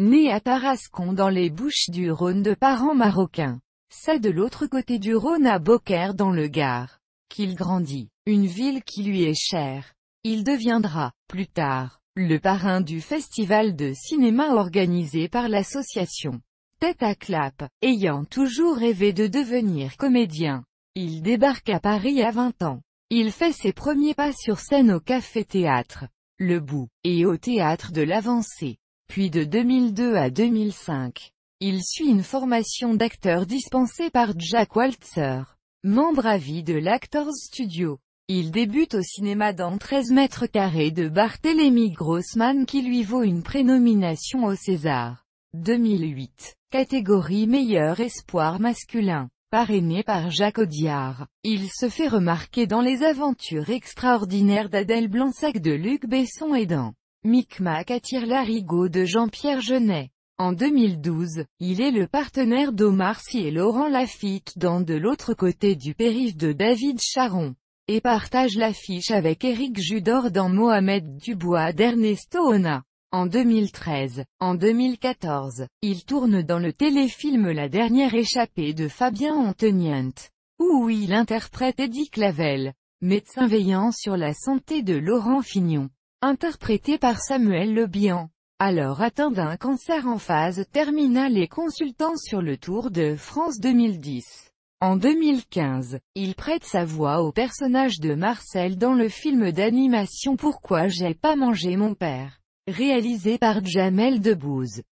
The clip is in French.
Né à Tarascon dans les Bouches du Rhône de parents marocains. C'est de l'autre côté du Rhône à Beaucaire dans le Gard. Qu'il grandit. Une ville qui lui est chère. Il deviendra, plus tard, le parrain du festival de cinéma organisé par l'association. Tête à clap, ayant toujours rêvé de devenir comédien. Il débarque à Paris à 20 ans. Il fait ses premiers pas sur scène au café-théâtre, Le Bout, et au théâtre de l'Avancée puis de 2002 à 2005. Il suit une formation d'acteur dispensée par Jack Waltzer, membre à vie de l'Actors Studio. Il débute au cinéma dans 13 mètres carrés de Barthélemy Grossman qui lui vaut une prénomination au César. 2008. Catégorie meilleur espoir masculin. Parrainé par Jacques Audiard, il se fait remarquer dans les aventures extraordinaires d'Adèle Blansac de Luc Besson et dans Micmac attire l'arigot de Jean-Pierre Genet. En 2012, il est le partenaire d'Omar Sy et Laurent Lafitte dans De l'autre côté du périph' de David Charon, et partage l'affiche avec Éric Judor dans Mohamed Dubois d'Ernesto Ona. En 2013, en 2014, il tourne dans le téléfilm La dernière échappée de Fabien Anteniente où il interprète Eddie Clavel, médecin veillant sur la santé de Laurent Fignon interprété par Samuel Le Alors atteint d'un cancer en phase terminale et consultant sur le Tour de France 2010. En 2015, il prête sa voix au personnage de Marcel dans le film d'animation Pourquoi j'ai pas mangé mon père, réalisé par Jamel Debbouze.